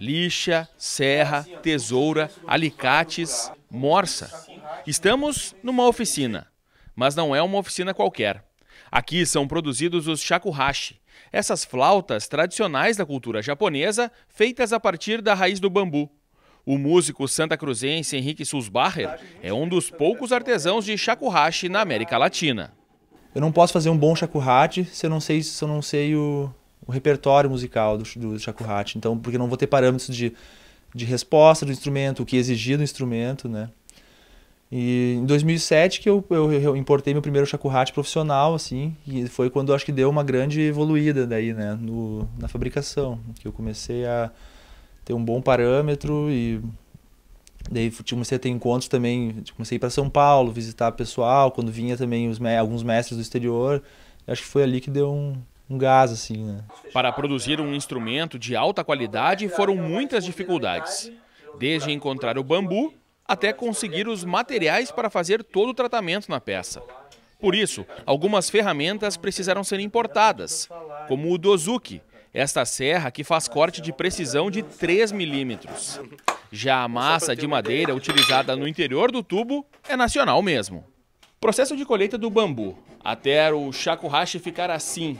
lixa, serra, tesoura, alicates, morsa. Estamos numa oficina, mas não é uma oficina qualquer. Aqui são produzidos os shakuhashi, essas flautas tradicionais da cultura japonesa, feitas a partir da raiz do bambu. O músico santa-cruzense Henrique Susbacher é um dos poucos artesãos de shakuhachi na América Latina. Eu não posso fazer um bom shakuhachi se eu não sei, se eu não sei o, o repertório musical do, do Então, porque não vou ter parâmetros de, de resposta do instrumento, o que exigir do instrumento, né? E em 2007 que eu, eu, eu importei meu primeiro shakuhachi profissional, assim, e foi quando eu acho que deu uma grande evoluída daí, né, no, na fabricação, que eu comecei a ter um bom parâmetro e daí comecei a ter encontros também, tipo, comecei a ir para São Paulo, visitar pessoal, quando vinha também os, alguns mestres do exterior, acho que foi ali que deu um, um gás, assim, né? Para produzir um instrumento de alta qualidade foram muitas dificuldades. Desde encontrar o bambu até conseguir os materiais para fazer todo o tratamento na peça. Por isso, algumas ferramentas precisaram ser importadas, como o Dozuki, esta serra que faz corte de precisão de 3 milímetros. Já a massa de madeira utilizada no interior do tubo é nacional mesmo. Processo de colheita do bambu, até o chacurrache ficar assim,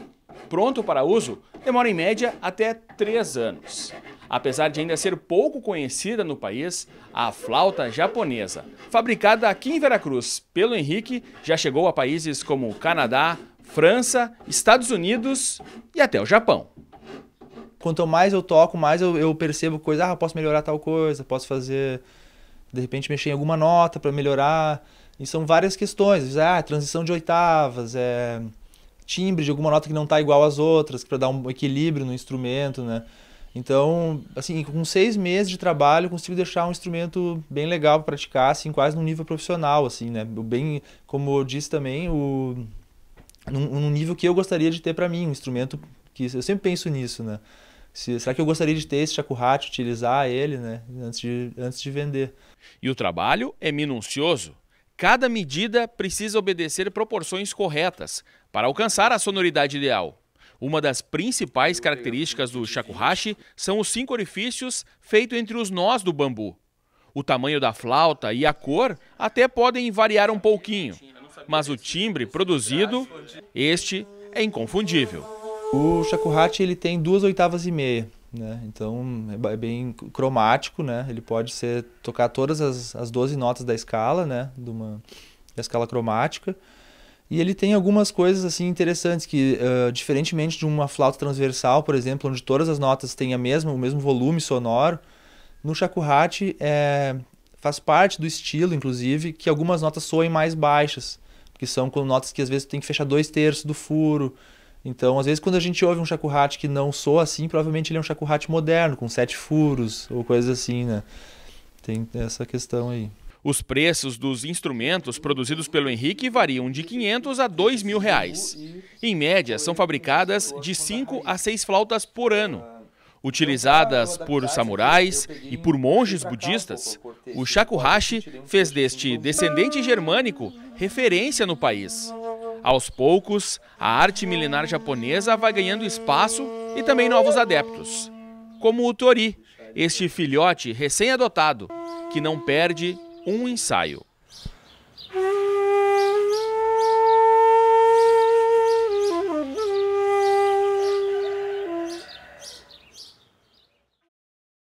pronto para uso demora em média até 3 anos. Apesar de ainda ser pouco conhecida no país, a flauta japonesa, fabricada aqui em Veracruz pelo Henrique, já chegou a países como Canadá, França, Estados Unidos e até o Japão. Quanto mais eu toco, mais eu, eu percebo coisas. Ah, posso melhorar tal coisa, posso fazer, de repente, mexer em alguma nota para melhorar. E são várias questões. Ah, transição de oitavas, é timbre de alguma nota que não está igual às outras, para dar um equilíbrio no instrumento, né? Então, assim, com seis meses de trabalho, eu consigo deixar um instrumento bem legal para praticar, assim, quase num nível profissional, assim, né? Bem, como eu disse também, o num, num nível que eu gostaria de ter para mim, um instrumento que eu sempre penso nisso, né? Se, será que eu gostaria de ter esse chacurrate, utilizar ele, né? Antes de, antes de vender. E o trabalho é minucioso. Cada medida precisa obedecer proporções corretas para alcançar a sonoridade ideal. Uma das principais características do shakuhashi são os cinco orifícios feitos entre os nós do bambu. O tamanho da flauta e a cor até podem variar um pouquinho, mas o timbre produzido, este é inconfundível. O shakuhachi ele tem duas oitavas e meia. Né? Então é, é bem cromático, né? Ele pode ser tocar todas as, as 12 notas da escala, né? De uma da escala cromática. E ele tem algumas coisas assim interessantes que, uh, diferentemente de uma flauta transversal, por exemplo, onde todas as notas têm a mesma, o mesmo volume sonoro, no shakuhachi é, faz parte do estilo, inclusive, que algumas notas soem mais baixas, que são com notas que às vezes tem que fechar dois terços do furo, então, às vezes, quando a gente ouve um chacurrate que não soa assim, provavelmente ele é um chacurrate moderno, com sete furos ou coisa assim, né? Tem essa questão aí. Os preços dos instrumentos produzidos pelo Henrique variam de 500 a 2 mil reais. Em média, são fabricadas de 5 a 6 flautas por ano. Utilizadas por samurais e por monges budistas, o shakuhachi fez deste descendente germânico referência no país. Aos poucos, a arte milenar japonesa vai ganhando espaço e também novos adeptos, como o Tori, este filhote recém-adotado, que não perde um ensaio.